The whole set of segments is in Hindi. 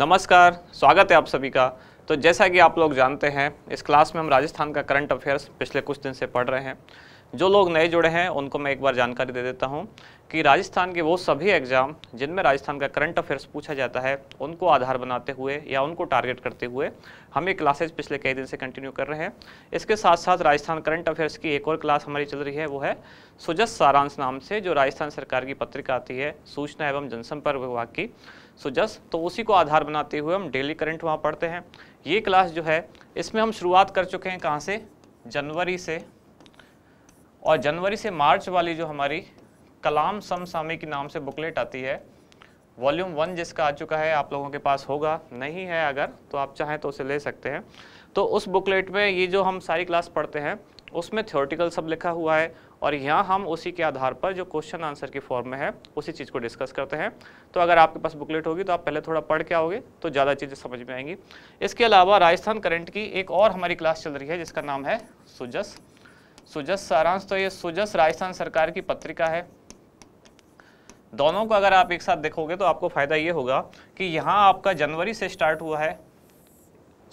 नमस्कार स्वागत है आप सभी का तो जैसा कि आप लोग जानते हैं इस क्लास में हम राजस्थान का करंट अफेयर्स पिछले कुछ दिन से पढ़ रहे हैं जो लोग नए जुड़े हैं उनको मैं एक बार जानकारी दे देता हूं कि राजस्थान के वो सभी एग्ज़ाम जिनमें राजस्थान का करंट अफेयर्स पूछा जाता है उनको आधार बनाते हुए या उनको टारगेट करते हुए हम ये क्लासेज पिछले कई दिन से कंटिन्यू कर रहे हैं इसके साथ साथ राजस्थान करंट अफेयर्स की एक और क्लास हमारी चल रही है वो है सुजस सारांश नाम से जो राजस्थान सरकार की पत्रिका आती है सूचना एवं जनसंपर्क विभाग की सो जस्ट तो उसी को आधार बनाते हुए हम डेली करंट वहाँ पढ़ते हैं ये क्लास जो है इसमें हम शुरुआत कर चुके हैं कहाँ से जनवरी से और जनवरी से मार्च वाली जो हमारी कलाम समसामी के नाम से बुकलेट आती है वॉल्यूम वन जिसका आ चुका है आप लोगों के पास होगा नहीं है अगर तो आप चाहें तो उसे ले सकते हैं तो उस बुकलेट में ये जो हम सारी क्लास पढ़ते हैं उसमें थ्योरेटिकल सब लिखा हुआ है और यहाँ हम उसी के आधार पर जो क्वेश्चन आंसर की फॉर्म में है उसी चीज़ को डिस्कस करते हैं तो अगर आपके पास बुकलेट होगी तो आप पहले थोड़ा पढ़ के आओगे तो ज़्यादा चीज़ें समझ में आएंगी इसके अलावा राजस्थान करंट की एक और हमारी क्लास चल रही है जिसका नाम है सुजस सुजस सारांश तो ये सुजस राजस्थान सरकार की पत्रिका है दोनों को अगर आप एक साथ देखोगे तो आपको फ़ायदा ये होगा कि यहाँ आपका जनवरी से स्टार्ट हुआ है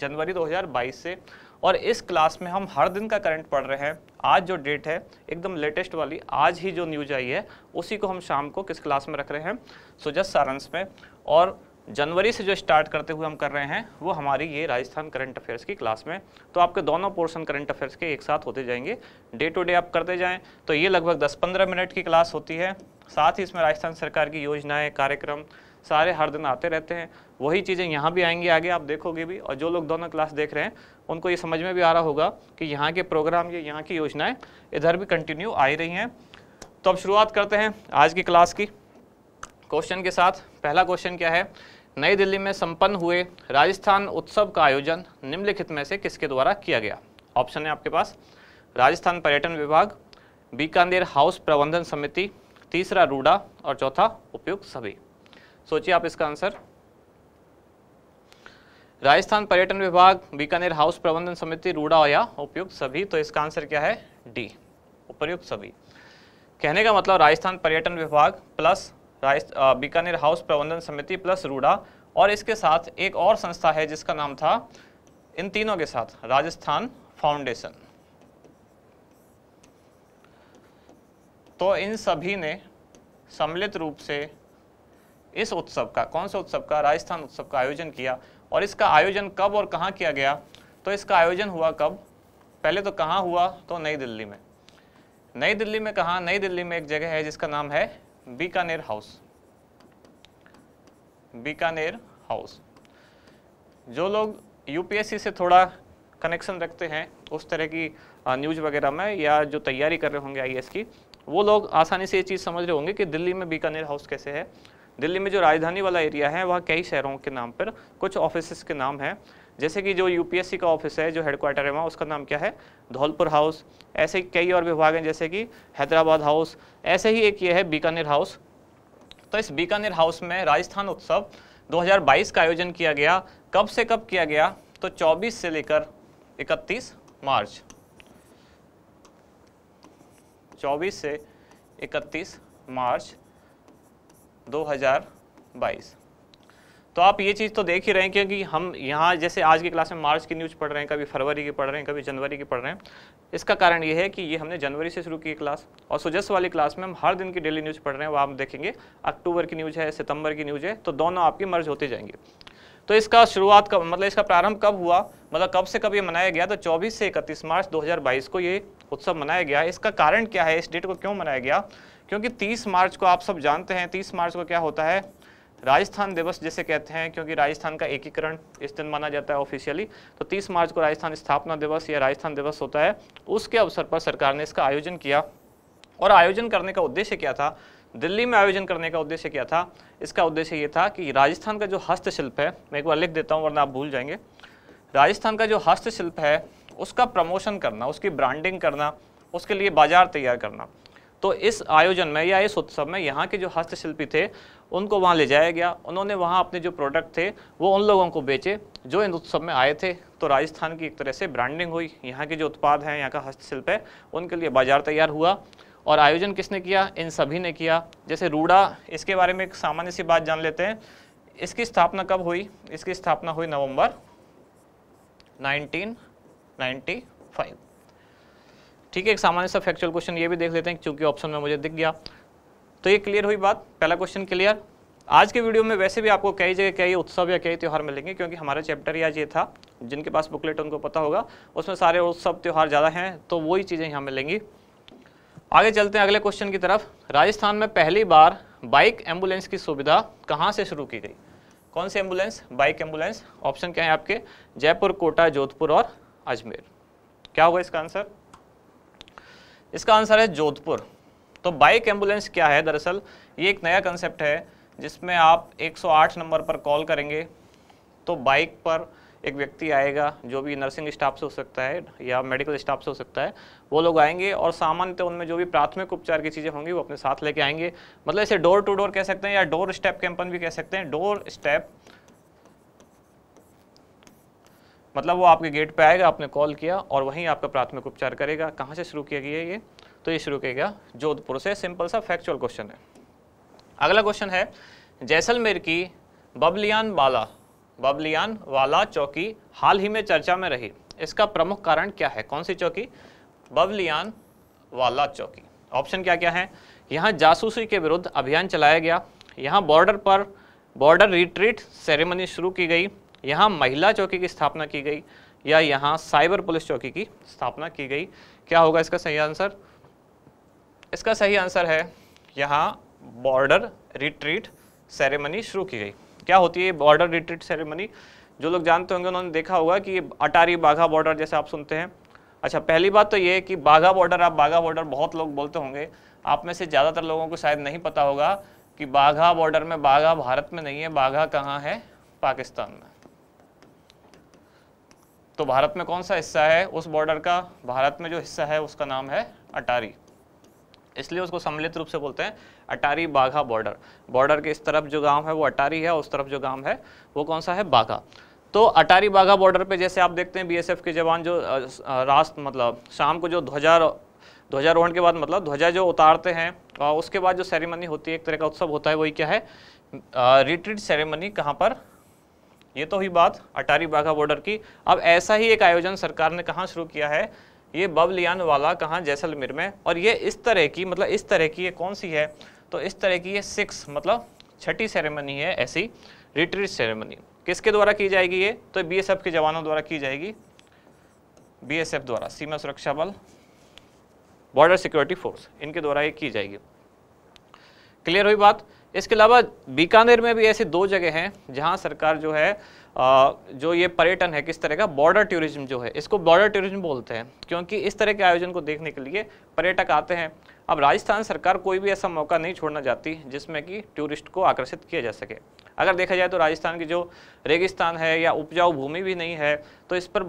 जनवरी 2022 से और इस क्लास में हम हर दिन का करंट पढ़ रहे हैं आज जो डेट है एकदम लेटेस्ट वाली आज ही जो न्यूज आई है उसी को हम शाम को किस क्लास में रख रहे हैं सुजस सारंस में और जनवरी से जो स्टार्ट करते हुए हम कर रहे हैं वो हमारी ये राजस्थान करंट अफेयर्स की क्लास में तो आपके दोनों पोर्शन करंट अफेयर्स के एक साथ होते जाएंगे डे टू डे आप करते जाएं तो ये लगभग 10-15 मिनट की क्लास होती है साथ ही इसमें राजस्थान सरकार की योजनाएं कार्यक्रम सारे हर दिन आते रहते हैं वही चीज़ें यहाँ भी आएंगी आगे आप देखोगे भी और जो लोग दोनों क्लास देख रहे हैं उनको ये समझ में भी आ रहा होगा कि यहाँ के प्रोग्राम या यहाँ की योजनाएँ इधर भी कंटिन्यू आ रही हैं तो अब शुरुआत करते हैं आज की क्लास की क्वेश्चन के साथ पहला क्वेश्चन क्या है नई दिल्ली में संपन्न हुए राजस्थान उत्सव का आयोजन निम्नलिखित में से किसके द्वारा किया गया ऑप्शन है आपके पास राजस्थान पर्यटन विभाग बीकानेर हाउस प्रबंधन समिति तीसरा रूडा और चौथा उपयुक्त सभी सोचिए आप इसका आंसर राजस्थान पर्यटन विभाग बीकानेर हाउस प्रबंधन समिति रूड़ावया उपयुक्त सभी तो इसका आंसर क्या है डी उपयुक्त सभी कहने का मतलब राजस्थान पर्यटन विभाग प्लस बीकानेर हाउस प्रबंधन समिति प्लस रूड़ा और इसके साथ एक और संस्था है जिसका नाम था इन तीनों के साथ राजस्थान फाउंडेशन तो इन सभी ने सम्मिलित रूप से इस उत्सव का कौन से उत्सव का राजस्थान उत्सव का आयोजन किया और इसका आयोजन कब और कहाँ किया गया तो इसका आयोजन हुआ कब पहले तो कहाँ हुआ तो नई दिल्ली में नई दिल्ली में कहा नई दिल्ली में एक जगह है जिसका नाम है बीकानेर हाउस बीकानेर हाउस जो लोग यूपीएससी से थोड़ा कनेक्शन रखते हैं उस तरह की न्यूज वगैरह में या जो तैयारी कर रहे होंगे आईएएस की वो लोग आसानी से ये चीज़ समझ रहे होंगे कि दिल्ली में बीकानेर हाउस कैसे है दिल्ली में जो राजधानी वाला एरिया है वहाँ कई शहरों के नाम पर कुछ ऑफिस के नाम हैं जैसे कि जो यूपीएससी का ऑफिस है जो हेडक्वार्टर है वहाँ उसका नाम क्या है धौलपुर हाउस ऐसे कई और विभाग हैं जैसे कि हैदराबाद हाउस ऐसे ही एक ये है बीकानेर हाउस तो इस बीकानेर हाउस में राजस्थान उत्सव 2022 का आयोजन किया गया कब से कब किया गया तो 24 से लेकर 31 मार्च 24 से 31 मार्च 2022 तो आप ये चीज़ तो देख ही रहे हैं क्योंकि हम यहाँ जैसे आज की क्लास में मार्च की न्यूज़ पढ़ रहे हैं कभी फरवरी की पढ़ रहे हैं कभी जनवरी की पढ़ रहे हैं इसका कारण ये है कि ये हमने जनवरी से शुरू की क्लास और सुजस वाली क्लास में हम हर दिन की डेली न्यूज़ पढ़ रहे हैं वो आप देखेंगे अक्टूबर की न्यूज़ है सितंबर की न्यूज़ है तो दोनों आपकी मर्ज होते जाएंगे तो इसका शुरुआत कब मतलब इसका प्रारंभ कब हुआ मतलब कब से कब ये मनाया गया तो 24 से 31 मार्च 2022 को ये उत्सव मनाया गया इसका कारण क्या है इस डेट को क्यों मनाया गया क्योंकि 30 मार्च को आप सब जानते हैं 30 मार्च को क्या होता है राजस्थान दिवस जिसे कहते हैं क्योंकि राजस्थान का एकीकरण इस दिन माना जाता है ऑफिशियली तो 30 मार्च को राजस्थान स्थापना दिवस या राजस्थान दिवस होता है उसके अवसर पर सरकार ने इसका आयोजन किया और आयोजन करने का उद्देश्य क्या था दिल्ली में आयोजन करने का उद्देश्य क्या था इसका उद्देश्य ये था कि राजस्थान का जो हस्तशिल्प है मैं एक बार लिख देता हूँ वरना आप भूल जाएंगे राजस्थान का जो हस्तशिल्प है उसका प्रमोशन करना उसकी ब्रांडिंग करना उसके लिए बाजार तैयार करना तो इस आयोजन में या इस उत्सव में यहाँ के जो हस्तशिल्पी थे उनको वहाँ ले जाया गया उन्होंने वहाँ अपने जो प्रोडक्ट थे वो उन लोगों को बेचे जो इन उत्सव में आए थे तो राजस्थान की एक तरह से ब्रांडिंग हुई यहाँ के जो उत्पाद हैं यहाँ का हस्तशिल्प है उनके लिए बाजार तैयार हुआ और आयोजन किसने किया इन सभी ने किया जैसे रूड़ा इसके बारे में एक सामान्य सी बात जान लेते हैं इसकी स्थापना कब हुई इसकी स्थापना हुई नवंबर 1995 ठीक है एक सामान्य सा फैक्चुअल क्वेश्चन ये भी देख लेते हैं क्योंकि ऑप्शन में मुझे दिख गया तो ये क्लियर हुई बात पहला क्वेश्चन क्लियर आज के वीडियो में वैसे भी आपको कई जगह कई उत्सव या कई त्यौहार मिलेंगे क्योंकि हमारा चैप्टर ही आज ये था जिनके पास बुकलेट उनको पता होगा उसमें सारे उत्सव त्यौहार ज़्यादा हैं तो वही चीज़ें यहाँ मिलेंगी आगे चलते हैं अगले क्वेश्चन की तरफ राजस्थान में पहली बार बाइक एम्बुलेंस की सुविधा कहाँ से शुरू की गई कौन सी एम्बुलेंस बाइक एम्बुलेंस ऑप्शन क्या है आपके जयपुर कोटा जोधपुर और अजमेर क्या होगा इसका आंसर इसका आंसर है जोधपुर तो बाइक एम्बुलेंस क्या है दरअसल ये एक नया कंसेप्ट है जिसमें आप 108 नंबर पर कॉल करेंगे तो बाइक पर एक व्यक्ति आएगा जो भी नर्सिंग स्टाफ से हो सकता है या मेडिकल स्टाफ से हो सकता है वो लोग आएंगे और सामान्यतः उनमें जो भी प्राथमिक उपचार की चीज़ें होंगी वो अपने साथ लेके आएंगे मतलब इसे डोर टू डोर कह सकते हैं या डोर स्टेप कैंपन भी कह सकते हैं डोर स्टेप मतलब वो आपके गेट पे आएगा आपने कॉल किया और वहीं आपका प्राथमिक उपचार करेगा कहाँ से शुरू किया गया ये तो ये शुरू किया गया जोधपुर से सिंपल सा फैक्चुअल क्वेश्चन है अगला क्वेश्चन है जैसलमेर की बबलियान वाला बबलियान वाला चौकी हाल ही में चर्चा में रही इसका प्रमुख कारण क्या है कौन सी चौकी बबलियान वाला चौकी ऑप्शन क्या क्या है यहाँ जासूसी के विरुद्ध अभियान चलाया गया यहाँ बॉर्डर पर बॉर्डर रिट्रीट सेरेमनी शुरू की गई यहाँ महिला चौकी की स्थापना की गई या यहाँ साइबर पुलिस चौकी की स्थापना की गई क्या होगा इसका सही आंसर इसका सही आंसर है यहाँ बॉर्डर रिट्रीट सेरेमनी शुरू की गई क्या होती है बॉर्डर रिट्रीट सेरेमनी जो लोग जानते होंगे उन्होंने देखा होगा कि अटारी बाघा बॉर्डर जैसे आप सुनते हैं अच्छा पहली बात तो ये है कि बाघा बॉर्डर आप बाघा बॉर्डर बहुत लोग बोलते होंगे आप में से ज़्यादातर लोगों को शायद नहीं पता होगा कि बाघा बॉर्डर में बाघा भारत में नहीं है बाघा कहाँ है पाकिस्तान में तो भारत में कौन सा हिस्सा है उस बॉर्डर का भारत में जो हिस्सा है उसका नाम है अटारी इसलिए उसको सम्मिलित रूप से बोलते हैं अटारी बाघा बॉर्डर बॉर्डर के इस तरफ जो गांव है वो अटारी है उस तरफ जो गांव है वो कौन सा है बाघा तो अटारी बाघा बॉर्डर पे जैसे आप देखते हैं बीएसएफ के जवान जो रास्त मतलब शाम को जो ध्वजा ध्वजारोहण के बाद मतलब ध्वजा जो उतारते हैं और उसके बाद जो सेरेमनी होती है एक तरह का उत्सव होता है वही क्या है रिट्रीट सेरेमनी कहाँ पर ये तो हुई बात अटारी बाघा बॉर्डर की अब ऐसा ही एक आयोजन सरकार ने कहाँ शुरू किया है ये बबलियान वाला कहाँ जैसलमेर में और ये इस तरह की मतलब इस तरह की ये कौन सी है तो इस तरह की ये सिक्स मतलब छठी सेरेमनी है ऐसी रिट्री सेरेमनी किसके द्वारा की जाएगी ये तो बी के जवानों द्वारा की जाएगी बी द्वारा सीमा सुरक्षा बल बॉर्डर सिक्योरिटी फोर्स इनके द्वारा ये की जाएगी क्लियर हुई बात इसके अलावा बीकानेर में भी ऐसी दो जगह हैं जहां सरकार जो है आ, जो ये पर्यटन है किस तरह का बॉर्डर टूरिज्म जो है इसको बॉर्डर टूरिज्म बोलते हैं क्योंकि इस तरह के आयोजन को देखने के लिए पर्यटक आते हैं अब राजस्थान सरकार कोई भी ऐसा मौका नहीं छोड़ना चाहती जिसमें कि टूरिस्ट को आकर्षित किया जा सके अगर देखा जाए तो राजस्थान की जो रेगिस्तान है या उपजाऊ भूमि भी नहीं है तो इस पर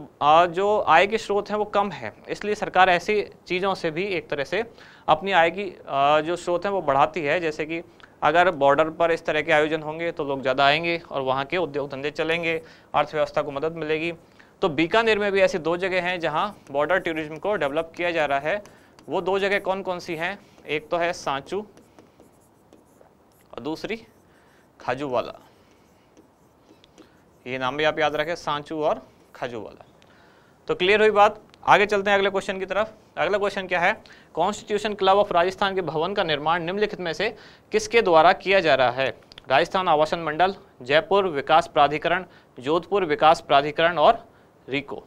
जो आय के स्रोत हैं वो कम है इसलिए सरकार ऐसी चीज़ों से भी एक तरह से अपनी आय की जो स्रोत हैं वो बढ़ाती है जैसे कि अगर बॉर्डर पर इस तरह के आयोजन होंगे तो लोग ज़्यादा आएंगे और वहाँ के उद्योग धंधे चलेंगे अर्थव्यवस्था को मदद मिलेगी तो बीकानेर में भी ऐसी दो जगह हैं जहाँ बॉर्डर टूरिज्म को डेवलप किया जा रहा है वो दो जगह कौन कौन सी हैं एक तो है सांचू और दूसरी खाजूवाला ये नाम भी आप याद रखें सांचू और खाजूवाला तो क्लियर हुई बात आगे चलते हैं अगले क्वेश्चन की तरफ अगला क्वेश्चन क्या है कॉन्स्टिट्यूशन क्लब ऑफ राजस्थान के भवन का निर्माण निम्नलिखित में से किसके द्वारा किया जा रहा है राजस्थान आवासन मंडल जयपुर विकास प्राधिकरण जोधपुर विकास प्राधिकरण और रिको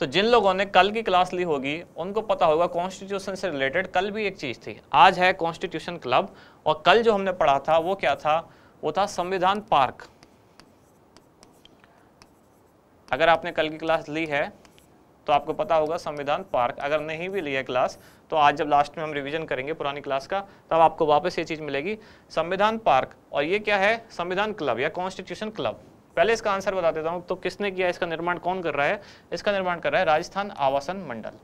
तो जिन लोगों ने कल की क्लास ली होगी उनको पता होगा कॉन्स्टिट्यूशन से रिलेटेड कल भी एक चीज़ थी आज है कॉन्स्टिट्यूशन क्लब और कल जो हमने पढ़ा था वो क्या था वो था संविधान पार्क अगर आपने कल की क्लास ली है तो आपको पता होगा संविधान पार्क अगर नहीं भी लिया क्लास तो आज जब लास्ट में हम रिवीजन करेंगे पुरानी क्लास का तब आपको वापस ये चीज़ मिलेगी संविधान पार्क और ये क्या है संविधान क्लब या कॉन्स्टिट्यूशन क्लब पहले इसका आंसर बता देता हूँ तो किसने किया इसका निर्माण कौन कर रहा है इसका निर्माण कर रहा है राजस्थान आवासन मंडल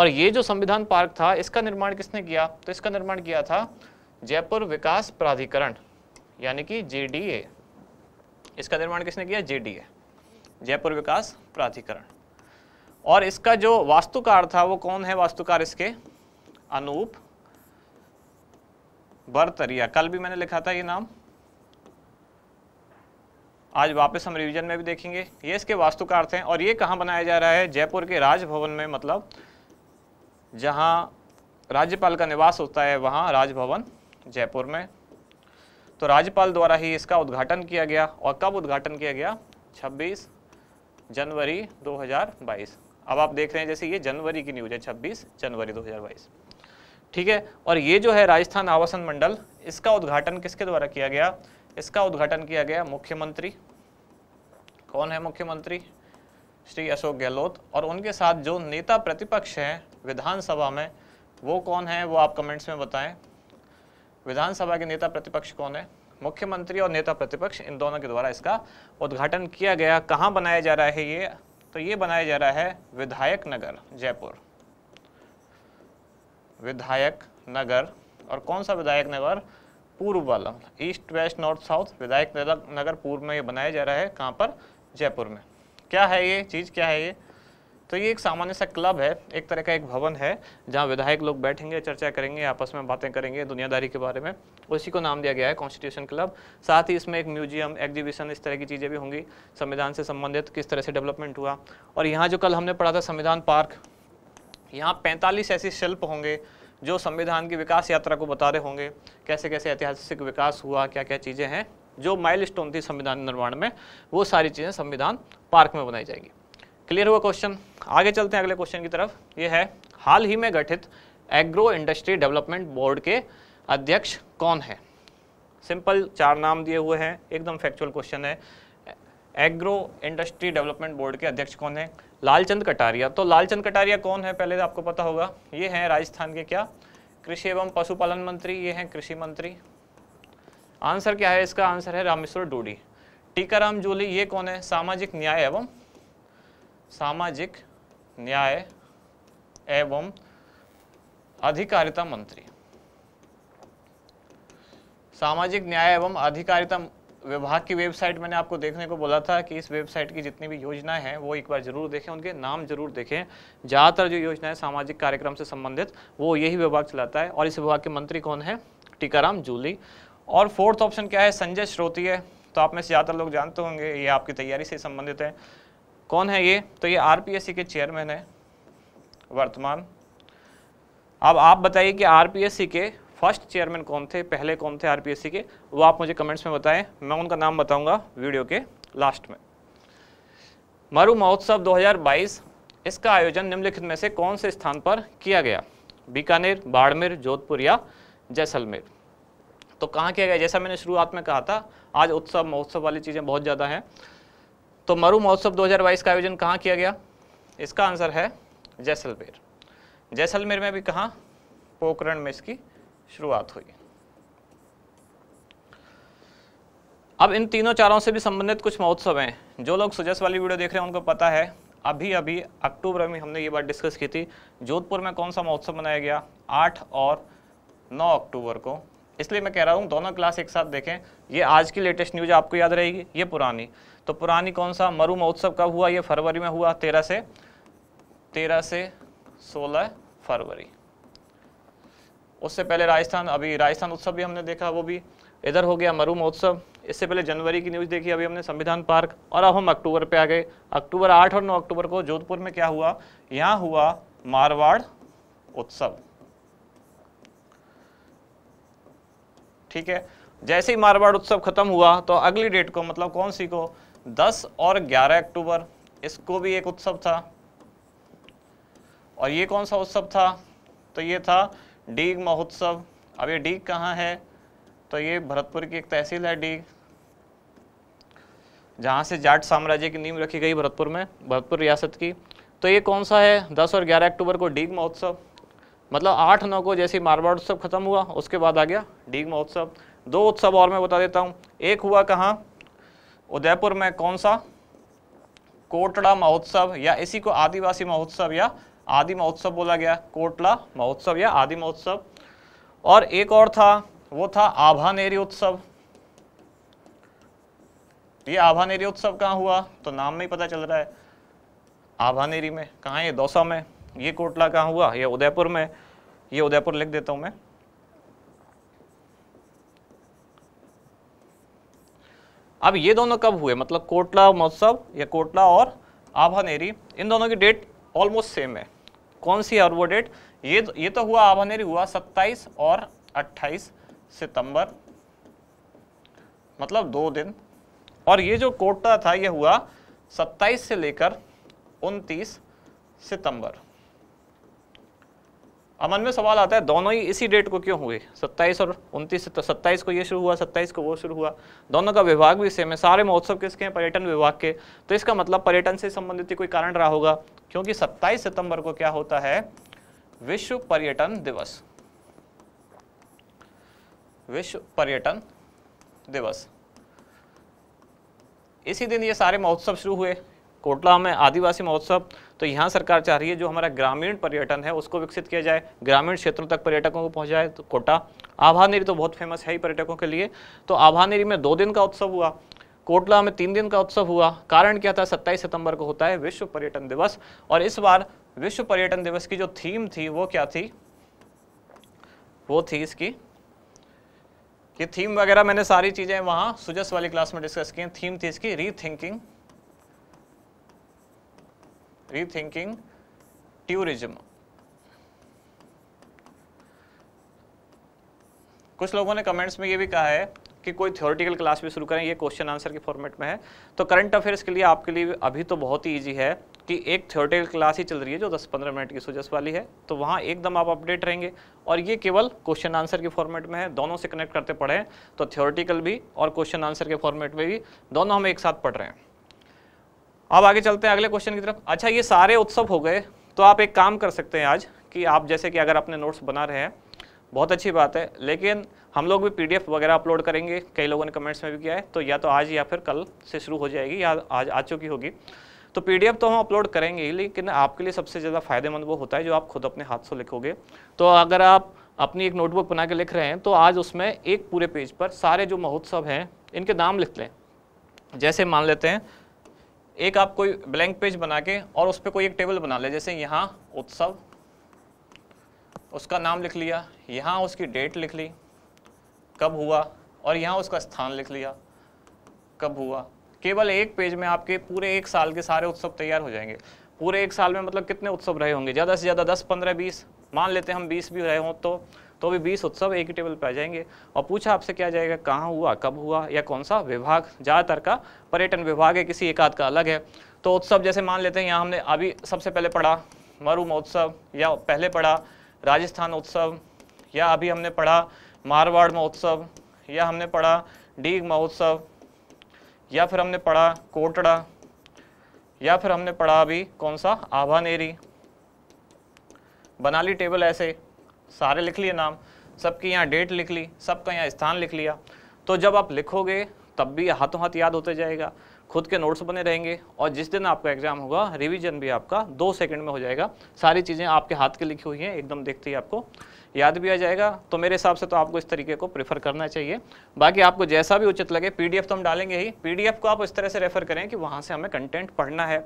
और ये जो संविधान पार्क था इसका निर्माण किसने किया तो इसका निर्माण किया था जयपुर विकास प्राधिकरण यानी कि जेडीए इसका निर्माण किसने किया जेडीए जयपुर विकास प्राधिकरण और इसका जो वास्तुकार था वो कौन है वास्तुकार इसके अनूप बरतरिया कल भी मैंने लिखा था ये नाम आज वापस हम रिवीजन में भी देखेंगे ये इसके वास्तुकार थे और ये कहाँ बनाया जा रहा है जयपुर के राजभवन में मतलब जहाँ राज्यपाल का निवास होता है वहाँ राजभवन जयपुर में तो राज्यपाल द्वारा ही इसका उद्घाटन किया गया और कब उद्घाटन किया गया 26 जनवरी 2022 अब आप देख रहे हैं जैसे ये जनवरी की न्यूज है छब्बीस जनवरी दो ठीक है और ये जो है राजस्थान आवासन मंडल इसका उद्घाटन किसके द्वारा किया गया इसका उद्घाटन किया गया मुख्यमंत्री कौन है मुख्यमंत्री श्री अशोक गहलोत और उनके साथ जो नेता प्रतिपक्ष हैं विधानसभा में वो कौन है वो आप कमेंट्स में बताएं विधानसभा के नेता प्रतिपक्ष कौन है मुख्यमंत्री और नेता प्रतिपक्ष इन दोनों के द्वारा इसका उद्घाटन किया गया कहाँ बनाया जा रहा है ये तो ये बनाया जा रहा है विधायक नगर जयपुर विधायक नगर और कौन सा विधायक नगर पूर्व वाला ईस्ट वेस्ट नॉर्थ साउथ विधायक नगर पूर्व में ये बनाया जा रहा है कहाँ पर जयपुर में क्या है ये चीज़ क्या है ये तो ये एक सामान्य सा क्लब है एक तरह का एक भवन है जहाँ विधायक लोग बैठेंगे चर्चा करेंगे आपस में बातें करेंगे दुनियादारी के बारे में उसी को नाम दिया गया है कॉन्स्टिट्यूशन क्लब साथ ही इसमें एक म्यूजियम एग्जीबिशन इस तरह की चीज़ें भी होंगी संविधान से संबंधित किस तरह से डेवलपमेंट हुआ और यहाँ जो कल हमने पढ़ा था संविधान पार्क यहाँ पैंतालीस ऐसे शिल्प होंगे जो संविधान की विकास यात्रा को बता रहे होंगे कैसे कैसे ऐतिहासिक विकास हुआ क्या क्या चीज़ें हैं जो माइलस्टोन थी संविधान निर्माण में वो सारी चीज़ें संविधान पार्क में बनाई जाएंगी क्लियर हुआ क्वेश्चन आगे चलते हैं अगले क्वेश्चन की तरफ ये है हाल ही में गठित एग्रो इंडस्ट्री डेवलपमेंट बोर्ड के अध्यक्ष कौन है सिंपल चार नाम दिए हुए हैं एकदम फैक्चुअल क्वेश्चन है एग्रो इंडस्ट्री डेवलपमेंट बोर्ड के अध्यक्ष कौन है लालचंद कटारिया तो लालचंद कटारिया कौन है पहले आपको पता होगा ये हैं राजस्थान के क्या कृषि एवं पशुपालन मंत्री ये हैं कृषि मंत्री आंसर क्या है इसका आंसर है रामेश्वर डोडी टीकाराम जोली ये कौन है सामाजिक न्याय एवं सामाजिक न्याय एवं अधिकारिता मंत्री सामाजिक न्याय एवं अधिकारिता विभाग की वेबसाइट मैंने आपको देखने को बोला था कि इस वेबसाइट की जितनी भी योजनाएं हैं वो एक बार जरूर देखें उनके नाम जरूर देखें ज़्यादातर जो योजनाएं सामाजिक कार्यक्रम से संबंधित वो यही विभाग चलाता है और इस विभाग के मंत्री कौन है टीकाराम जूली और फोर्थ ऑप्शन क्या है संजय श्रोती है तो आप में से ज़्यादातर लोग जानते होंगे ये आपकी तैयारी से संबंधित है कौन है ये तो ये आरपीएससी के चेयरमैन है वर्तमान अब आप बताइए कि आरपीएससी के फर्स्ट चेयरमैन कौन थे पहले कौन थे आरपीएससी के वो आप मुझे कमेंट्स में बताएं मैं उनका नाम बताऊंगा वीडियो के लास्ट में मरु महोत्सव 2022 इसका आयोजन निम्नलिखित में से कौन से स्थान पर किया गया बीकानेर बाड़मेर जोधपुर या जैसलमेर तो कहाँ किया गया जैसा मैंने शुरुआत में कहा था आज उत्सव महोत्सव वाली चीज़ें बहुत ज़्यादा हैं तो मरु महोत्सव 2022 का आयोजन कहाँ किया गया इसका आंसर है जैसलमेर जैसलमेर में भी कहाँ पोखरण में इसकी शुरुआत हुई अब इन तीनों चारों से भी संबंधित कुछ महोत्सव हैं जो लोग सुजस वाली वीडियो देख रहे हैं उनको पता है अभी अभी अक्टूबर में हमने ये बात डिस्कस की थी जोधपुर में कौन सा महोत्सव मनाया गया आठ और नौ अक्टूबर को इसलिए मैं कह रहा हूँ दोनों क्लास एक साथ देखें ये आज की लेटेस्ट न्यूज आपको याद रहेगी ये पुरानी तो पुरानी कौन सा मरु महोत्सव कब हुआ ये फरवरी में हुआ तेरह से तेरह से सोलह फरवरी उससे पहले राजस्थान अभी राजस्थान उत्सव भी हमने देखा वो भी इधर हो गया मरु महोत्सव इससे पहले जनवरी की न्यूज़ देखी अभी हमने संविधान पार्क और अब हम अक्टूबर पे आ गए अक्टूबर आठ और नौ अक्टूबर को जोधपुर में क्या हुआ यहाँ हुआ मारवाड़ उत्सव ठीक है जैसे ही मारवाड़ उत्सव खत्म हुआ तो अगली डेट को मतलब कौन सी को 10 और 11 अक्टूबर इसको भी एक उत्सव था और ये कौन सा उत्सव था तो ये था डीग महोत्सव अब ये डीग कहाँ है तो ये भरतपुर की एक तहसील है डीग जहाँ से जाट साम्राज्य की नींव रखी गई भरतपुर में भरतपुर रियासत की तो ये कौन सा है 10 और 11 अक्टूबर को डीग महोत्सव मतलब आठ नौ को जैसे मारवाड़ उत्सव खत्म हुआ उसके बाद आ गया डीग महोत्सव दो उत्सव और मैं बता देता हूँ एक हुआ कहाँ उदयपुर में कौन सा कोटड़ा महोत्सव या इसी को आदिवासी महोत्सव या आदि महोत्सव बोला गया कोटला महोत्सव या आदि महोत्सव और एक और था वो था आभानेरी उत्सव ये आभानेरी उत्सव कहाँ हुआ तो नाम में ही पता चल रहा है आभानेरी में कहाँ ये दौसा में ये कोटला कहाँ हुआ ये उदयपुर में ये उदयपुर लिख देता हूँ मैं अब ये दोनों कब हुए मतलब कोटला महोत्सव या कोटला और आभानेरी इन दोनों की डेट ऑलमोस्ट सेम है कौन सी है और वो डेट ये तो, ये तो हुआ आभानेरी हुआ 27 और 28 सितंबर मतलब दो दिन और ये जो कोटला था ये हुआ 27 से लेकर 29 सितंबर अमन में सवाल आता है दोनों ही इसी डेट को क्यों हुए 27 और 29 तो 27 को ये शुरू हुआ 27 को वो शुरू हुआ दोनों का विभाग भी सेम है सारे महोत्सव किसके हैं पर्यटन विभाग के तो इसका मतलब पर्यटन से संबंधित कोई कारण रहा होगा क्योंकि 27 सितंबर को क्या होता है विश्व पर्यटन दिवस विश्व पर्यटन दिवस इसी दिन ये सारे महोत्सव शुरू हुए कोटला में आदिवासी महोत्सव तो यहाँ सरकार चाह रही है जो हमारा ग्रामीण पर्यटन है उसको विकसित किया जाए ग्रामीण क्षेत्रों तक पर्यटकों को पहुँचाए तो कोटा आभानेरी तो बहुत फेमस है ही पर्यटकों के लिए तो आभानेरी में दो दिन का उत्सव हुआ कोटला में तीन दिन का उत्सव हुआ कारण क्या था सत्ताईस सितंबर को होता है विश्व पर्यटन दिवस और इस बार विश्व पर्यटन दिवस की जो थीम थी वो क्या थी वो थी इसकी कि थीम वगैरह मैंने सारी चीज़ें वहाँ सुजस वाली क्लास में डिस्कस की थीम थी इसकी रीथिंकिंग rethinking tourism कुछ लोगों ने कमेंट्स में ये भी कहा है कि कोई थ्योरेटिकल क्लास भी शुरू करें ये क्वेश्चन आंसर के फॉर्मेट में है तो करंट अफेयर्स के लिए आपके लिए अभी तो बहुत ही ईजी है कि एक थ्योरेटिकल क्लास ही चल रही है जो 10-15 मिनट की सोजस वाली है तो वहाँ एकदम आप अपडेट रहेंगे और ये केवल क्वेश्चन आंसर के फॉर्मेट में है दोनों से कनेक्ट करते पढ़ें तो थ्योरेटिकल भी और क्वेश्चन आंसर के फॉर्मेट में भी दोनों हम एक साथ पढ़ रहे हैं अब आगे चलते हैं अगले क्वेश्चन की तरफ अच्छा ये सारे उत्सव हो गए तो आप एक काम कर सकते हैं आज कि आप जैसे कि अगर अपने नोट्स बना रहे हैं बहुत अच्छी बात है लेकिन हम लोग भी पीडीएफ वगैरह अपलोड करेंगे कई लोगों ने कमेंट्स में भी किया है तो या तो आज या फिर कल से शुरू हो जाएगी या आज आ चुकी होगी तो पीडीएफ तो हम अपलोड करेंगे ही लेकिन आपके लिए सबसे ज़्यादा फायदेमंद वो होता है जो आप खुद अपने हाथ से लिखोगे तो अगर आप अपनी एक नोटबुक बना के लिख रहे हैं तो आज उसमें एक पूरे पेज पर सारे जो महोत्सव हैं इनके नाम लिख लें जैसे मान लेते हैं एक आप कोई ब्लैंक पेज बना के और उस पर कोई एक टेबल बना ले जैसे यहाँ उत्सव उसका नाम लिख लिया यहाँ उसकी डेट लिख ली कब हुआ और यहाँ उसका स्थान लिख लिया कब हुआ केवल एक पेज में आपके पूरे एक साल के सारे उत्सव तैयार हो जाएंगे पूरे एक साल में मतलब कितने उत्सव रहे होंगे ज़्यादा से ज़्यादा दस पंद्रह बीस मान लेते हैं हम बीस भी रहे हों तो तो अभी बीस उत्सव एक ही टेबल पर आ जाएंगे और पूछा आपसे क्या जाएगा कहाँ हुआ कब हुआ या कौन सा विभाग ज़्यादातर का पर्यटन विभाग है किसी एक आध का अलग है तो उत्सव जैसे मान लेते हैं यहाँ हमने अभी सबसे पहले पढ़ा मरु महोत्सव या पहले पढ़ा राजस्थान उत्सव या अभी हमने पढ़ा मारवाड़ महोत्सव या हमने पढ़ा डीग महोत्सव या फिर हमने पढ़ा कोटड़ा या फिर हमने पढ़ा अभी कौन सा आभानेरी बनाली टेबल ऐसे सारे लिख लिए नाम सबकी यहाँ डेट लिख ली सबका यहाँ स्थान लिख लिया तो जब आप लिखोगे तब भी हाथों हाथ याद होते जाएगा खुद के नोट्स बने रहेंगे और जिस दिन आपका एग्जाम होगा रिवीजन भी आपका दो सेकंड में हो जाएगा सारी चीज़ें आपके हाथ के लिखी हुई हैं एकदम देखते ही आपको याद भी आ जाएगा तो मेरे हिसाब से तो आपको इस तरीके को प्रेफर करना चाहिए बाकी आपको जैसा भी उचित लगे पीडीएफ तो हम डालेंगे ही पीडीएफ को आप इस तरह से रेफर करें कि वहाँ से हमें कंटेंट पढ़ना है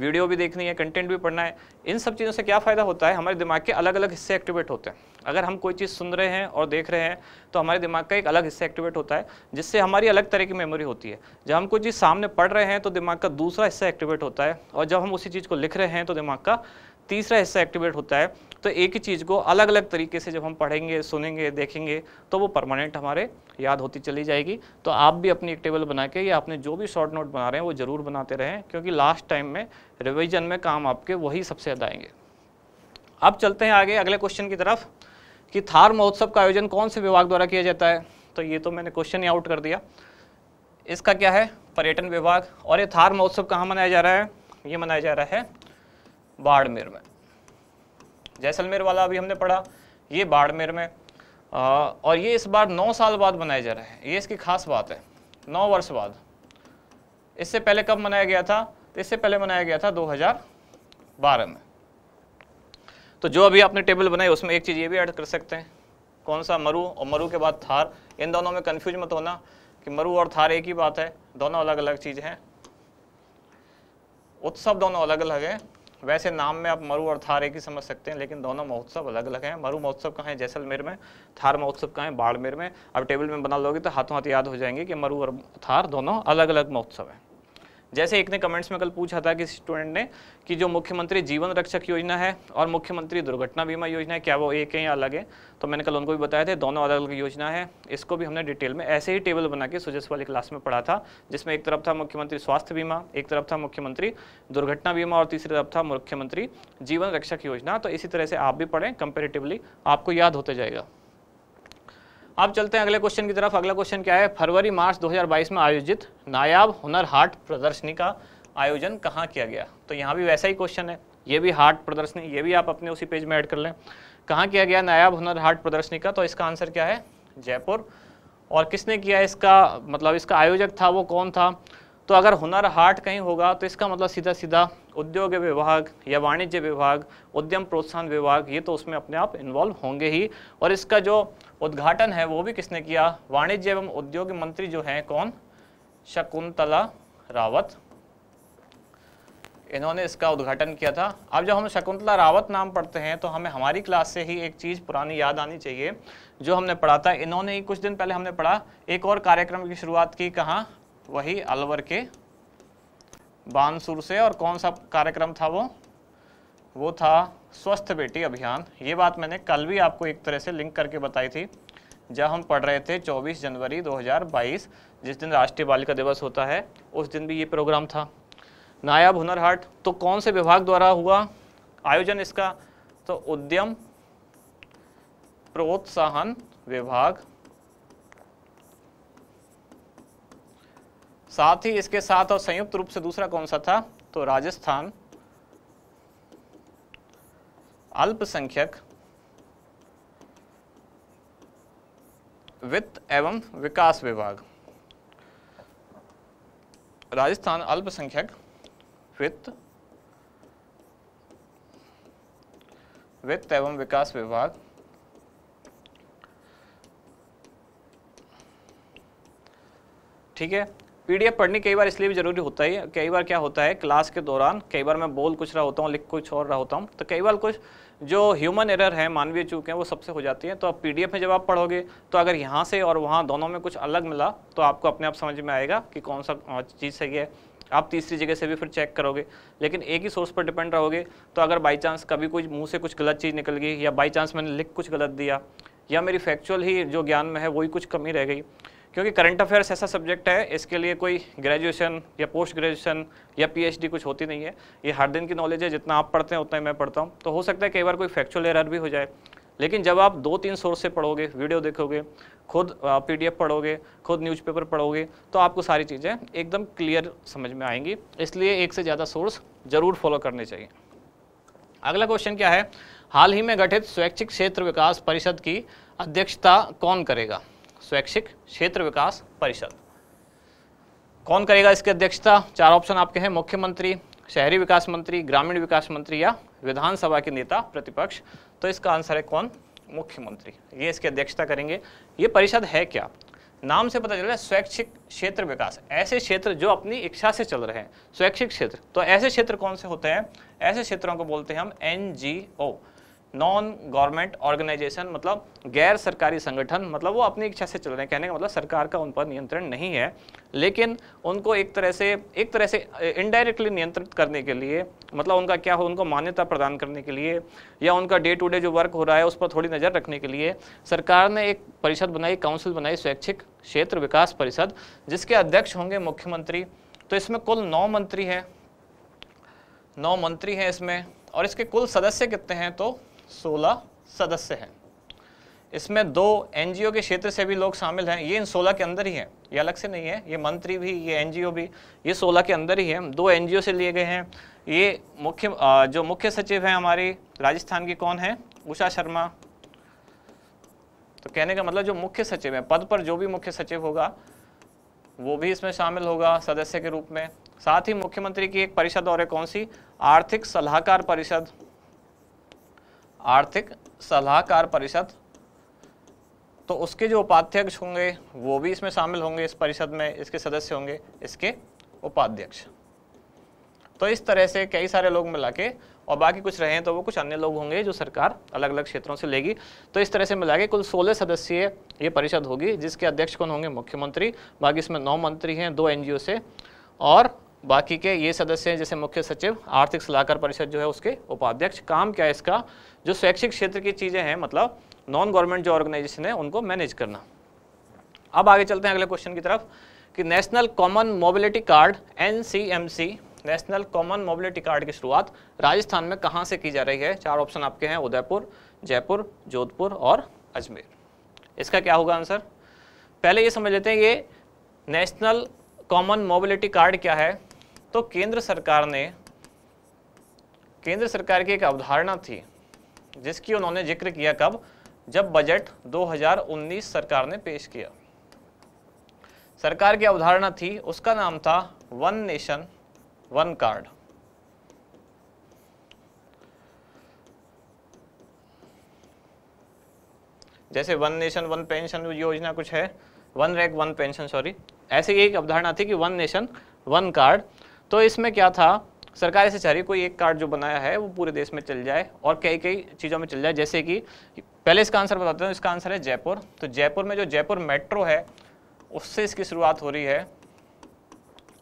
वीडियो भी देखनी है कंटेंट भी पढ़ना है इन सब चीज़ों से क्या फ़ायदा होता है हमारे दिमाग के अलग अलग हिस्से एक्टिवेट होते हैं अगर हम कोई चीज़ सुन रहे हैं और देख रहे हैं तो हमारे दिमाग का एक अलग हिस्सा एक्टिवेट होता है जिससे हमारी अलग तरह की मेमोरी होती है जब हम कोई चीज़ सामने पढ़ रहे हैं तो दिमाग का दूसरा हिस्सा एक्टिवेट होता है और जब हम उसी चीज़ को लिख रहे हैं तो दिमाग का तीसरा हिस्सा एक्टिवेट होता है तो एक ही चीज़ को अलग अलग तरीके से जब हम पढ़ेंगे सुनेंगे देखेंगे तो वो परमानेंट हमारे याद होती चली जाएगी तो आप भी अपनी एक टेबल बना के या आपने जो भी शॉर्ट नोट बना रहे हैं वो ज़रूर बनाते रहें क्योंकि लास्ट टाइम में रिविजन में काम आपके वही सबसे ज़्यादा आएंगे अब चलते हैं आगे अगले क्वेश्चन की तरफ कि थार महोत्सव का आयोजन कौन से विभाग द्वारा किया जाता है तो ये तो मैंने क्वेश्चन ही आउट कर दिया इसका क्या है पर्यटन विभाग और ये थार महोत्सव कहाँ मनाया जा रहा है ये मनाया जा रहा है बाड़मेर में जैसलमेर वाला अभी हमने पढ़ा ये बाड़मेर में और ये इस बार नौ साल बाद मनाया जा रहा है ये इसकी खास बात है नौ वर्ष बाद इससे पहले कब मनाया गया था तो इससे पहले मनाया गया था 2012 में तो जो अभी आपने टेबल बनाई उसमें एक चीज़ ये भी ऐड कर सकते हैं कौन सा मरु और मरु के बाद थार इन दोनों में कन्फ्यूज मत होना कि मरु और थार एक ही बात है दोनों अलग अलग चीज़ हैं उत्सव दोनों अलग अलग हैं वैसे नाम में आप मरु और थार एक ही समझ सकते हैं लेकिन दोनों महोत्सव अलग अलग हैं मरु महोत्सव कहाँ है जैसलमेर में थार महोत्सव कहाँ है बाड़मेर में अब टेबल में बना लोगे तो हाथों हाथ याद हो जाएंगे कि मरु और थार दोनों अलग अलग महोत्सव हैं जैसे एक ने कमेंट्स में कल पूछा था कि स्टूडेंट ने कि जो मुख्यमंत्री जीवन रक्षक योजना है और मुख्यमंत्री दुर्घटना बीमा योजना है क्या वो एक है या अलग है तो मैंने कल उनको भी बताया थे दोनों अलग अलग योजना है इसको भी हमने डिटेल में ऐसे ही टेबल बना के सुजस वाली क्लास में पढ़ा था जिसमें एक तरफ था मुख्यमंत्री स्वास्थ्य बीमा एक तरफ था मुख्यमंत्री दुर्घटना बीमा और तीसरी तरफ था मुख्यमंत्री जीवन रक्षक योजना तो इसी तरह से आप भी पढ़ें कंपेरेटिवली आपको याद होते जाएगा अब चलते हैं अगले क्वेश्चन की तरफ अगला क्वेश्चन क्या है फरवरी मार्च 2022 में आयोजित नायाब हुनर हाट प्रदर्शनी का आयोजन कहाँ किया गया तो यहाँ भी वैसा ही क्वेश्चन है ये भी हाट प्रदर्शनी ये भी आप अपने उसी पेज में ऐड कर लें कहाँ किया गया नायाब हुनर हाट प्रदर्शनी का तो इसका आंसर क्या है जयपुर और किसने किया इसका मतलब इसका आयोजक था वो कौन था तो अगर हुनर हाट कहीं होगा तो इसका मतलब सीधा सीधा उद्योग विभाग या वाणिज्य विभाग उद्यम प्रोत्साहन विभाग ये तो उसमें अपने आप इन्वॉल्व होंगे ही और इसका जो उद्घाटन है वो भी किसने किया वाणिज्य एवं उद्योग मंत्री जो हैं कौन शकुंतला रावत इन्होंने इसका उद्घाटन किया था अब जब हम शकुंतला रावत नाम पढ़ते हैं तो हमें हमारी क्लास से ही एक चीज़ पुरानी याद आनी चाहिए जो हमने पढ़ा था इन्होंने ही कुछ दिन पहले हमने पढ़ा एक और कार्यक्रम की शुरुआत की कहाँ वही अलवर के बानसूर से और कौन सा कार्यक्रम था वो वो था स्वस्थ बेटी अभियान ये बात मैंने कल भी आपको एक तरह से लिंक करके बताई थी जब हम पढ़ रहे थे 24 जनवरी 2022 जिस दिन राष्ट्रीय बालिका दिवस होता है उस दिन भी ये प्रोग्राम था नायाब हुनर हाट तो कौन से विभाग द्वारा हुआ आयोजन इसका तो उद्यम प्रोत्साहन विभाग साथ ही इसके साथ और संयुक्त रूप से दूसरा कौन सा था तो राजस्थान अल्पसंख्यक वित्त एवं विकास विभाग राजस्थान अल्पसंख्यक वित्त वित्त एवं विकास विभाग ठीक है पीडीएफ पढ़नी कई बार इसलिए भी जरूरी होता है कई बार क्या होता है क्लास के दौरान कई बार मैं बोल कुछ रहा होता हूँ लिख कुछ और रहा होता हूँ तो कई बार कुछ जो ह्यूमन एरर है मानवीय चूक है वो सबसे हो जाती है तो आप पीडीएफ में जब आप पढ़ोगे तो अगर यहाँ से और वहाँ दोनों में कुछ अलग मिला तो आपको अपने आप समझ में आएगा कि कौन सा चीज़ सही है आप तीसरी जगह से भी फिर चेक करोगे लेकिन एक ही सोर्स पर डिपेंड रहोगे तो अगर बाई चांस कभी कुछ मुँह से कुछ गलत चीज़ निकल गई या बाई चांस मैंने लिख कुछ गलत दिया या मेरी फैक्चुअल ही जो ज्ञान में है वही कुछ कमी रह गई क्योंकि करंट अफेयर्स ऐसा सब्जेक्ट है इसके लिए कोई ग्रेजुएशन या पोस्ट ग्रेजुएशन या पीएचडी कुछ होती नहीं है ये हर दिन की नॉलेज है जितना आप पढ़ते हैं उतना ही मैं पढ़ता हूँ तो हो सकता है कई बार कोई फैक्चुअल एरर भी हो जाए लेकिन जब आप दो तीन सोर्स से पढ़ोगे वीडियो देखोगे खुद पी पढ़ोगे खुद न्यूज़पेपर पढ़ोगे तो आपको सारी चीज़ें एकदम क्लियर समझ में आएंगी इसलिए एक से ज़्यादा सोर्स ज़रूर फॉलो करने चाहिए अगला क्वेश्चन क्या है हाल ही में गठित स्वैच्छिक क्षेत्र विकास परिषद की अध्यक्षता कौन करेगा स्वैच्छिक क्षेत्र विकास परिषद कौन करेगा इसकी अध्यक्षता चार ऑप्शन आपके हैं मुख्यमंत्री शहरी विकास मंत्री ग्रामीण विकास मंत्री या विधानसभा के नेता प्रतिपक्ष तो इसका आंसर है कौन मुख्यमंत्री ये इसकी अध्यक्षता करेंगे ये परिषद है क्या नाम से पता चल रहा है स्वैच्छिक क्षेत्र विकास ऐसे क्षेत्र जो अपनी इच्छा से चल रहे हैं स्वैच्छिक क्षेत्र तो ऐसे क्षेत्र कौन से होते हैं ऐसे क्षेत्रों को बोलते हैं हम एनजीओ नॉन गवर्नमेंट ऑर्गेनाइजेशन मतलब गैर सरकारी संगठन मतलब वो अपनी इच्छा से चल रहे हैं कहने का मतलब सरकार का उन पर नियंत्रण नहीं है लेकिन उनको एक तरह से एक तरह से इनडायरेक्टली नियंत्रित करने के लिए मतलब उनका क्या हो उनको मान्यता प्रदान करने के लिए या उनका डे टू डे जो वर्क हो रहा है उस पर थोड़ी नज़र रखने के लिए सरकार ने एक परिषद बनाई काउंसिल बनाई स्वैच्छिक क्षेत्र विकास परिषद जिसके अध्यक्ष होंगे मुख्यमंत्री तो इसमें कुल नौ मंत्री हैं नौ मंत्री हैं इसमें और इसके कुल सदस्य कितने हैं तो सोलह सदस्य हैं इसमें दो एनजीओ के क्षेत्र से भी लोग शामिल हैं ये इन सोलह के अंदर ही हैं ये अलग से नहीं है ये मंत्री भी ये एनजीओ भी ये सोलह के अंदर ही हैं दो एनजीओ से लिए गए हैं ये मुख्य जो मुख्य सचिव हैं हमारी राजस्थान की कौन है उषा शर्मा तो कहने का मतलब जो मुख्य सचिव है पद पर जो भी मुख्य सचिव होगा वो भी इसमें शामिल होगा सदस्य के रूप में साथ ही मुख्यमंत्री की एक परिषद और है कौन सी आर्थिक सलाहकार परिषद आर्थिक सलाहकार परिषद तो उसके जो उपाध्यक्ष होंगे वो भी इसमें शामिल होंगे इस परिषद में इसके सदस्य होंगे इसके उपाध्यक्ष तो इस तरह से कई सारे लोग मिला के और बाकी कुछ रहे तो वो कुछ अन्य लोग होंगे जो सरकार अलग अलग क्षेत्रों से लेगी तो इस तरह से मिला के कुल सोलह सदस्यीय ये परिषद होगी जिसके अध्यक्ष कौन होंगे मुख्यमंत्री बाकी इसमें नौ मंत्री हैं दो एनजीओ से और बाकी के ये सदस्य हैं जैसे मुख्य सचिव आर्थिक सलाहकार परिषद जो है उसके उपाध्यक्ष काम क्या है इसका जो शैक्षिक क्षेत्र की चीज़ें हैं मतलब नॉन गवर्नमेंट जो ऑर्गेनाइजेशन है उनको मैनेज करना अब आगे चलते हैं अगले क्वेश्चन की तरफ कि national common mobility card N national common mobility card की शुरुआत राजस्थान में कहाँ से की जा रही है चार ऑप्शन आपके हैं उदयपुर जयपुर जोधपुर और अजमेर इसका क्या होगा आंसर पहले ये समझ लेते हैं ये नेशनल कॉमन मोबिलिटी कार्ड क्या है तो केंद्र सरकार ने केंद्र सरकार की एक अवधारणा थी जिसकी उन्होंने जिक्र किया कब जब बजट 2019 सरकार ने पेश किया सरकार की अवधारणा थी उसका नाम था वन नेशन वन कार्ड जैसे वन नेशन वन पेंशन योजना कुछ है one rank one pension sorry ऐसे ही एक अवधारणा थी कि वन नेशन वन कार्ड तो इसमें क्या था सरकार ऐसे चाह रही कोई एक कार्ड जो बनाया है वो पूरे देश में चल जाए और कई कई चीज़ों में चल जाए जैसे कि पहले इसका आंसर बताते हैं इसका आंसर है जयपुर तो जयपुर में जो जयपुर मेट्रो है उससे इसकी शुरुआत हो रही है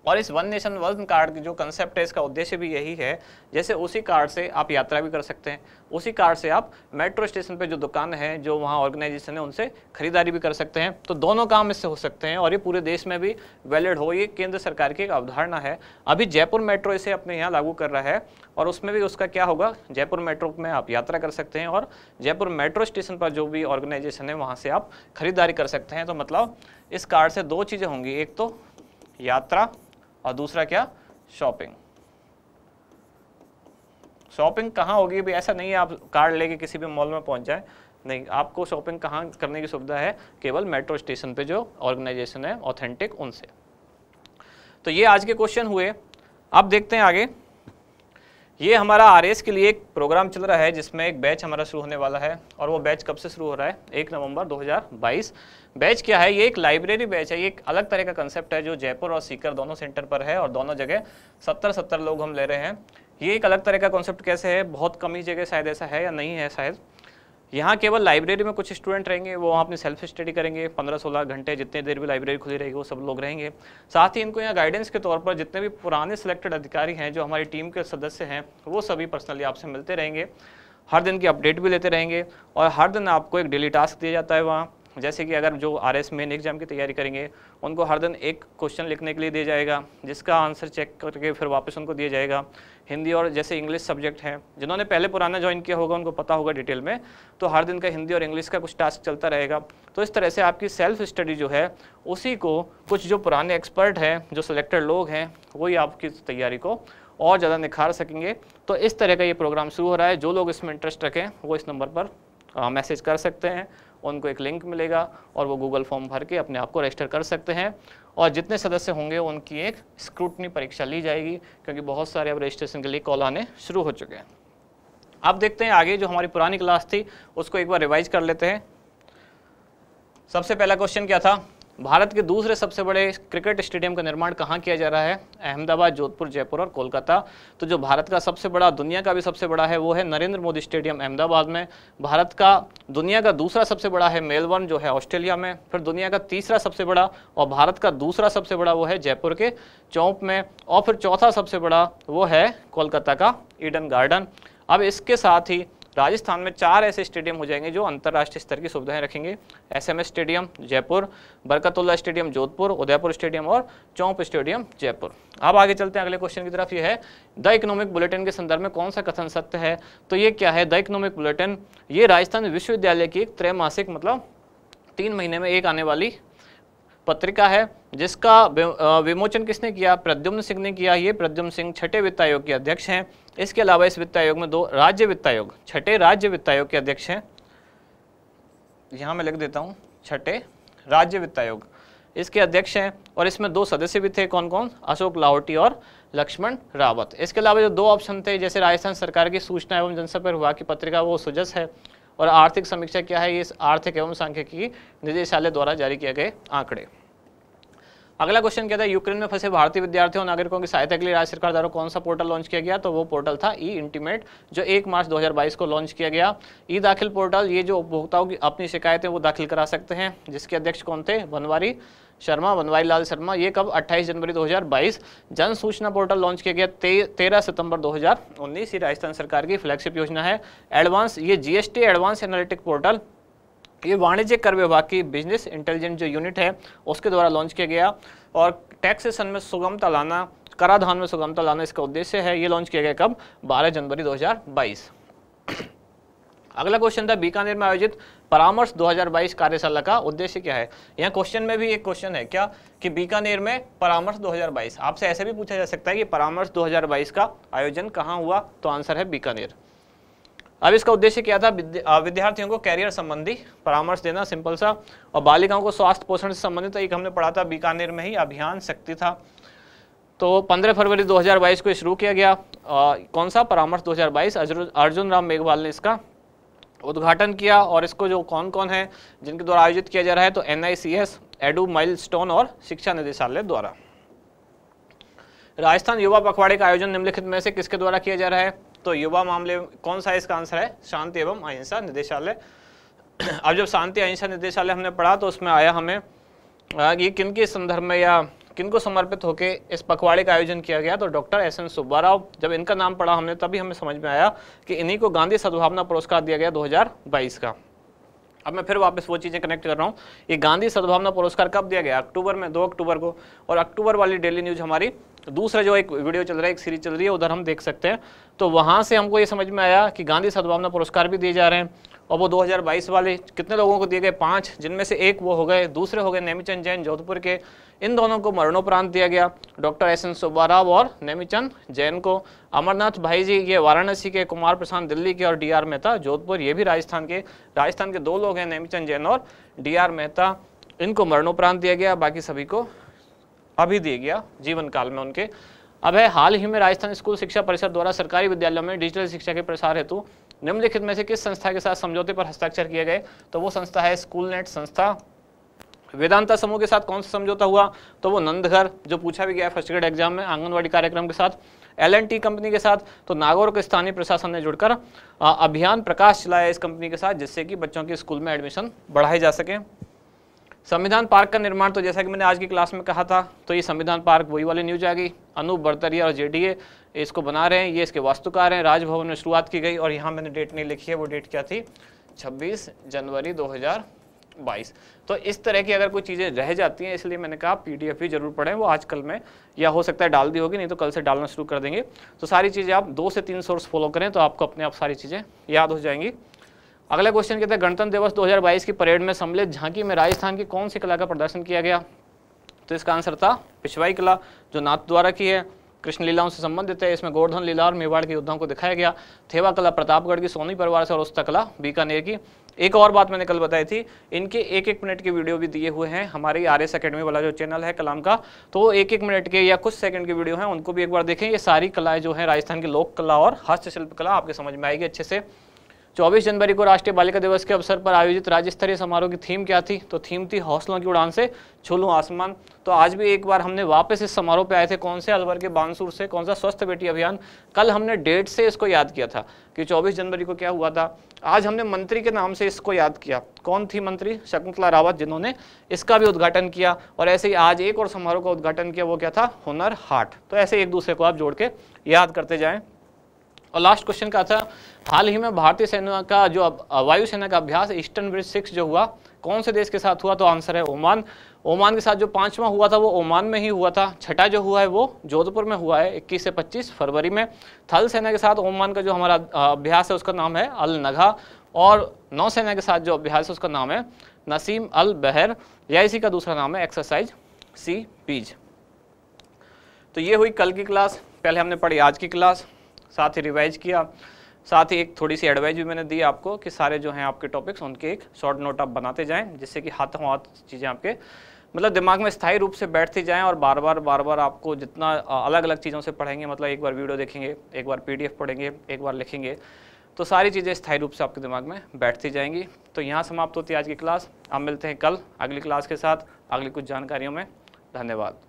और इस वन नेशन वन कार्ड की जो कंसेप्ट है इसका उद्देश्य भी यही है जैसे उसी कार्ड से आप यात्रा भी कर सकते हैं उसी कार्ड से आप मेट्रो स्टेशन पे जो दुकान है जो वहाँ ऑर्गेनाइजेशन है उनसे खरीदारी भी कर सकते हैं तो दोनों काम इससे हो सकते हैं और ये पूरे देश में भी वैलिड हो ये केंद्र सरकार की एक अवधारणा है अभी जयपुर मेट्रो इसे अपने यहाँ लागू कर रहा है और उसमें भी उसका क्या होगा जयपुर मेट्रो में आप यात्रा कर सकते हैं और जयपुर मेट्रो स्टेशन पर जो भी ऑर्गेनाइजेशन है वहाँ से आप खरीदारी कर सकते हैं तो मतलब इस कार्ड से दो चीज़ें होंगी एक तो यात्रा और दूसरा क्या शॉपिंग शॉपिंग कहाँ होगी भी ऐसा नहीं है आप कार्ड लेके किसी भी मॉल में पहुंच जाए नहीं आपको शॉपिंग कहाँ करने की सुविधा है केवल मेट्रो स्टेशन पे जो ऑर्गेनाइजेशन है ऑथेंटिक उनसे तो ये आज के क्वेश्चन हुए अब देखते हैं आगे ये हमारा आर के लिए एक प्रोग्राम चल रहा है जिसमें एक बैच हमारा शुरू होने वाला है और वो बैच कब से शुरू हो रहा है एक नवंबर 2022 बैच क्या है ये एक लाइब्रेरी बैच है ये एक अलग तरह का कंसेप्ट है जो जयपुर और सीकर दोनों सेंटर पर है और दोनों जगह सत्तर सत्तर लोग हम ले रहे हैं ये एक अलग तरह का कॉन्सेप्ट कैसे है बहुत कम ही जगह शायद ऐसा है या नहीं है शायद यहाँ केवल लाइब्रेरी में कुछ स्टूडेंट रहेंगे वो वहाँ अपनी सेल्फ स्टडी करेंगे पंद्रह सोलह घंटे जितने देर भी लाइब्रेरी खुली रहेगी वो सब लोग रहेंगे साथ ही इनको यहाँ गाइडेंस के तौर पर जितने भी पुराने सिलेक्टेड अधिकारी हैं जो हमारी टीम के सदस्य हैं वो सभी पर्सनली आपसे मिलते रहेंगे हर दिन की अपडेट भी लेते रहेंगे और हर दिन आपको एक डेली टास्क दिया जाता है वहाँ जैसे कि अगर जो आर एस मेन एग्जाम की तैयारी करेंगे उनको हर दिन एक क्वेश्चन लिखने के लिए दिया जाएगा जिसका आंसर चेक करके फिर वापस उनको दिया जाएगा हिंदी और जैसे इंग्लिश सब्जेक्ट हैं जिन्होंने पहले पुराना ज्वाइन किया होगा उनको पता होगा डिटेल में तो हर दिन का हिंदी और इंग्लिश का कुछ टास्क चलता रहेगा तो इस तरह से आपकी सेल्फ स्टडी जो है उसी को कुछ जो पुराने एक्सपर्ट हैं जो सिलेक्टेड लोग हैं वही आपकी तैयारी को और ज़्यादा निखार सकेंगे तो इस तरह का ये प्रोग्राम शुरू हो रहा है जो लोग इसमें इंटरेस्ट रखें वो इस नंबर पर मैसेज कर सकते हैं उनको एक लिंक मिलेगा और वो गूगल फॉर्म भर के अपने आप को रजिस्टर कर सकते हैं और जितने सदस्य होंगे उनकी एक स्क्रूटनी परीक्षा ली जाएगी क्योंकि बहुत सारे अब रजिस्ट्रेशन के लिए कॉल आने शुरू हो चुके हैं अब देखते हैं आगे जो हमारी पुरानी क्लास थी उसको एक बार रिवाइज कर लेते हैं सबसे पहला क्वेश्चन क्या था भारत के दूसरे सबसे बड़े क्रिकेट स्टेडियम का निर्माण कहाँ किया जा रहा है अहमदाबाद जोधपुर जयपुर और कोलकाता तो जो भारत का सबसे बड़ा दुनिया का भी सबसे बड़ा है वो है नरेंद्र मोदी स्टेडियम अहमदाबाद में भारत का दुनिया का दूसरा सबसे बड़ा है मेलबर्न जो है ऑस्ट्रेलिया में फिर दुनिया का तीसरा सबसे बड़ा और भारत का दूसरा सबसे बड़ा वो है जयपुर के चौंप में और फिर चौथा सबसे बड़ा वो है कोलकाता का ईडन गार्डन अब इसके साथ ही राजस्थान में चार ऐसे स्टेडियम हो जाएंगे जो अंतर्राष्ट्रीय स्तर की सुविधाएं रखेंगे SMS stadium Jaipur Barkatullah stadium Jodhpur Udaipur stadium और चौंप स्टेडियम जयपुर अब आगे चलते हैं अगले क्वेश्चन की तरफ ये है द इकोनॉमिक बुलेटिन के संदर्भ में कौन सा कथन सत्य है तो ये क्या है द इकोनॉमिक बुलेटिन ये राजस्थान विश्वविद्यालय की एक त्रैमासिक मतलब तीन महीने में एक आने वाली पत्रिका है जिसका विमोचन किसने किया प्रद्युम्न सिंह ने किया ये प्रद्युम्न सिंह छठे वित्त आयोग के अध्यक्ष हैं इसके अलावा इस वित्त आयोग में दो राज्य वित्त आयोग छठे राज्य वित्त आयोग के अध्यक्ष हैं यहाँ मैं लिख देता हूँ छठे राज्य वित्त आयोग इसके अध्यक्ष हैं और इसमें दो सदस्य भी थे कौन कौन अशोक लाहौटी और लक्ष्मण रावत इसके अलावा जो दो ऑप्शन थे जैसे राजस्थान सरकार की सूचना एवं जनसंपर्क विभाग की पत्रिका वो सुजस है और आर्थिक समीक्षा क्या है ये आर्थिक एवं सांख्यिकी निदेशालय द्वारा जारी किए गए आंकड़े अगला क्वेश्चन क्या था यूक्रेन में फंसे भारतीय विद्यार्थियों और नागरिकों की सहायता के लिए राज्य सरकार द्वारा कौन सा पोर्टल लॉन्च किया गया तो वो पोर्टल था ई इंटीमेट जो एक मार्च 2022 को लॉन्च किया गया ई दाखिल पोर्टल ये जो उपभोक्ताओं की अपनी शिकायतें वो दाखिल करा सकते हैं जिसके अध्यक्ष कौन थे बनवारी शर्मा बनवारी लाल शर्मा ये कब 28 जनवरी 2022 जन सूचना पोर्टल लॉन्च किया गया तेरह सितंबर 2019 ये राजस्थान सरकार की फ्लैगशिप योजना है एडवांस ये जीएसटी एडवांस एनालिटिक पोर्टल ये वाणिज्य कर विभाग की बिजनेस इंटेलिजेंस जो यूनिट है उसके द्वारा लॉन्च किया गया और टैक्सेशन में सुगमता लाना कराधान में सुगमता लाना इसका उद्देश्य है ये लॉन्च किया गया कब 12 जनवरी 2022 अगला क्वेश्चन था बीकानेर में आयोजित परामर्श 2022 कार्यशाला का उद्देश्य क्या है यहाँ क्वेश्चन में भी एक क्वेश्चन है क्या कि बीकानेर में परामर्श 2022 आपसे ऐसे भी पूछा जा सकता है कि परामर्श 2022 का आयोजन कहाँ हुआ तो आंसर है बीकानेर अब इसका उद्देश्य क्या था विद्यार्थियों को कैरियर संबंधी परामर्श देना सिंपल सा और बालिकाओं को स्वास्थ्य पोषण से संबंधित एक हमने पढ़ा था बीकानेर में ही अभियान शक्ति था तो 15 फरवरी 2022 को शुरू किया गया आ, कौन सा परामर्श 2022 अर्जुन राम मेघवाल ने इसका उद्घाटन किया और इसको जो कौन कौन है जिनके द्वारा आयोजित किया जा रहा है तो एन एडू माइल और शिक्षा निदेशालय द्वारा राजस्थान युवा पखवाड़े का आयोजन निम्नलिखित में से किसके द्वारा किया जा रहा है तो युवा मामले कौन सा इसका आंसर है शांति एवं अहिंसा निदेशालय अब जब शांति अहिंसा निदेशालय हमने पढ़ा तो उसमें आया हमें ये किन के संदर्भ में या किनको समर्पित होकर इस पखवाड़े का आयोजन किया गया तो डॉक्टर एस एन सुब्बाराव जब इनका नाम पढ़ा हमने तभी हमें समझ में आया कि इन्हीं को गांधी सद्भावना पुरस्कार दिया गया 2022 का अब मैं फिर वापस वो चीज़ें कनेक्ट कर रहा हूँ ये गांधी सद्भावना पुरस्कार कब दिया गया अक्टूबर में दो अक्टूबर को और अक्टूबर वाली डेली न्यूज़ हमारी तो दूसरा जो एक वीडियो चल रहा है एक सीरीज चल रही है उधर हम देख सकते हैं तो वहाँ से हमको ये समझ में आया कि गांधी सद्भावना पुरस्कार भी दिए जा रहे हैं और वो 2022 वाले कितने लोगों को दिए गए पाँच जिनमें से एक वो हो गए दूसरे हो गए नेमीचंद जैन जोधपुर के इन दोनों को मरणोपरांत दिया गया डॉक्टर एस एन सुब्बाराव और नेमीचंद जैन को अमरनाथ भाई जी ये वाराणसी के कुमार प्रसाद दिल्ली के और डी आर मेहता जोधपुर ये भी राजस्थान के राजस्थान के दो लोग हैं नेमीचंद जैन और डी आर मेहता इनको मरणोपरांत दिया गया बाकी सभी को अभी दिए गया जीवन काल में उनके अब है हाल ही में राजस्थान स्कूल शिक्षा परिषद द्वारा सरकारी विद्यालयों में डिजिटल शिक्षा के प्रसार हेतु निम्नलिखित में से किस संस्था के साथ समझौते पर हस्ताक्षर किए गए तो वो संस्था है स्कूल नेट संस्था वेदांता समूह के साथ कौन सा समझौता हुआ तो वो नंदघर जो पूछा भी गया फर्स्ट ग्रेड एग्जाम में आंगनवाड़ी कार्यक्रम के साथ एल कंपनी के साथ तो नागौर के स्थानीय प्रशासन ने जुड़कर अभियान प्रकाश चलाया इस कंपनी के साथ जिससे कि बच्चों के स्कूल में एडमिशन बढ़ाए जा सके संविधान पार्क का निर्माण तो जैसा कि मैंने आज की क्लास में कहा था तो ये संविधान पार्क वही वाली न्यूज आ गई अनूप बर्तरिया और जेडीए इसको बना रहे हैं ये इसके वास्तुकार हैं राजभवन में शुरुआत की गई और यहाँ मैंने डेट नहीं लिखी है वो डेट क्या थी 26 जनवरी 2022 तो इस तरह की अगर कोई चीज़ें रह जाती हैं इसलिए मैंने कहा एफ भी जरूर पढ़ें वो आजकल में या हो सकता है डाल दी होगी नहीं तो कल से डालना शुरू कर देंगे तो सारी चीज़ें आप दो से तीन सोर्स फॉलो करें तो आपको अपने आप सारी चीज़ें याद हो जाएंगी अगला क्वेश्चन कहते हैं गणतंत्र दिवस 2022 की परेड में सम्मिलित झांकी में राजस्थान की कौन सी कला का प्रदर्शन किया गया तो इसका आंसर था पिछवाई कला जो नाथ द्वारा की है कृष्ण लीलाओं से संबंधित है इसमें गोवर्धन लीला और मेवाड़ के योद्धाओं को दिखाया गया थेवा कला प्रतापगढ़ की सोनी परिवार से और उस्ता कला बीकानेर की एक और बात मैंने कल बताई थी इनके एक एक मिनट के वीडियो भी दिए हुए हैं हमारी आर एस अकेडमी वाला जो चैनल है कलाम का तो एक एक मिनट के या कुछ सेकंड के वीडियो हैं उनको भी एक बार देखें ये सारी कलाएं जो है राजस्थान की लोक कला और हस्तशिल्प कला आपके समझ में आएगी अच्छे से 24 जनवरी को राष्ट्रीय बालिका दिवस के अवसर पर आयोजित राज्य स्तरीय समारोह की थीम क्या थी तो थीम थी हौसलों की उड़ान से छोलू आसमान तो आज भी एक बार हमने वापस इस समारोह पे आए थे कौन से अलवर के बानसूर से कौन सा स्वस्थ बेटी अभियान कल हमने डेट से इसको याद किया था कि 24 जनवरी को क्या हुआ था आज हमने मंत्री के नाम से इसको याद किया कौन थी मंत्री शकुंतला रावत जिन्होंने इसका भी उद्घाटन किया और ऐसे ही आज एक और समारोह का उद्घाटन किया वो क्या था हुनर हाट तो ऐसे एक दूसरे को आप जोड़ के याद करते जाएँ और लास्ट क्वेश्चन का था हाल ही में भारतीय सेना का जो वायुसेना का अभ्यास ईस्टर्न ब्रिज सिक्स जो हुआ कौन से देश के साथ हुआ तो आंसर है ओमान ओमान के साथ जो पांचवा हुआ था वो ओमान में ही हुआ था छठा जो हुआ है वो जोधपुर में हुआ है 21 से 25 फरवरी में थल सेना के साथ ओमान का जो हमारा अभ्यास है उसका नाम है अल नघा और नौसेना के साथ जो अभ्यास है उसका नाम है नसीम अल बहर या इसी का दूसरा नाम है एक्सरसाइज सी पीज तो ये हुई कल की क्लास पहले हमने पढ़ी आज की क्लास साथ ही रिवाइज किया साथ ही एक थोड़ी सी एडवाइज भी मैंने दी आपको कि सारे जो हैं आपके टॉपिक्स उनके एक शॉर्ट नोट आप बनाते जाएं जिससे कि हाथों हाथ चीज़ें आपके मतलब दिमाग में स्थायी रूप से बैठती जाएं और बार बार बार बार आपको जितना अलग अलग चीज़ों से पढ़ेंगे मतलब एक बार वीडियो देखेंगे एक बार पी पढ़ेंगे एक बार लिखेंगे तो सारी चीज़ें स्थायी रूप से आपके दिमाग में बैठती जाएंगी तो यहाँ समाप्त होती है आज की क्लास हम मिलते हैं कल अगली क्लास के साथ अगली कुछ जानकारियों में धन्यवाद